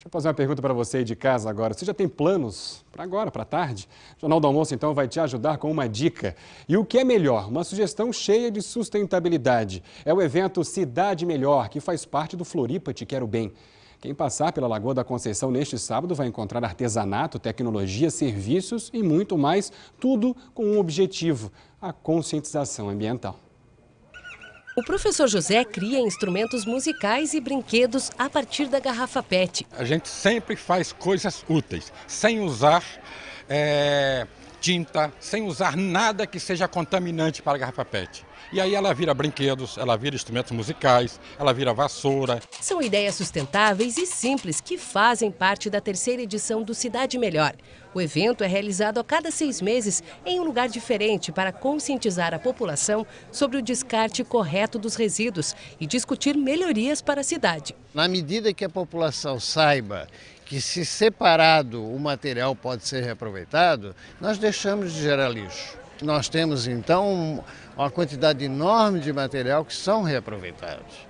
Deixa eu fazer uma pergunta para você aí de casa agora. Você já tem planos para agora, para tarde? O Jornal do Almoço, então, vai te ajudar com uma dica. E o que é melhor? Uma sugestão cheia de sustentabilidade. É o evento Cidade Melhor, que faz parte do Floripa Te Quero Bem. Quem passar pela Lagoa da Conceição neste sábado vai encontrar artesanato, tecnologia, serviços e muito mais, tudo com um objetivo, a conscientização ambiental. O professor José cria instrumentos musicais e brinquedos a partir da garrafa PET. A gente sempre faz coisas úteis, sem usar é, tinta, sem usar nada que seja contaminante para a garrafa PET. E aí ela vira brinquedos, ela vira instrumentos musicais, ela vira vassoura. São ideias sustentáveis e simples que fazem parte da terceira edição do Cidade Melhor. O evento é realizado a cada seis meses em um lugar diferente para conscientizar a população sobre o descarte correto dos resíduos e discutir melhorias para a cidade. Na medida que a população saiba que se separado o material pode ser reaproveitado, nós deixamos de gerar lixo. Nós temos então uma quantidade enorme de material que são reaproveitados.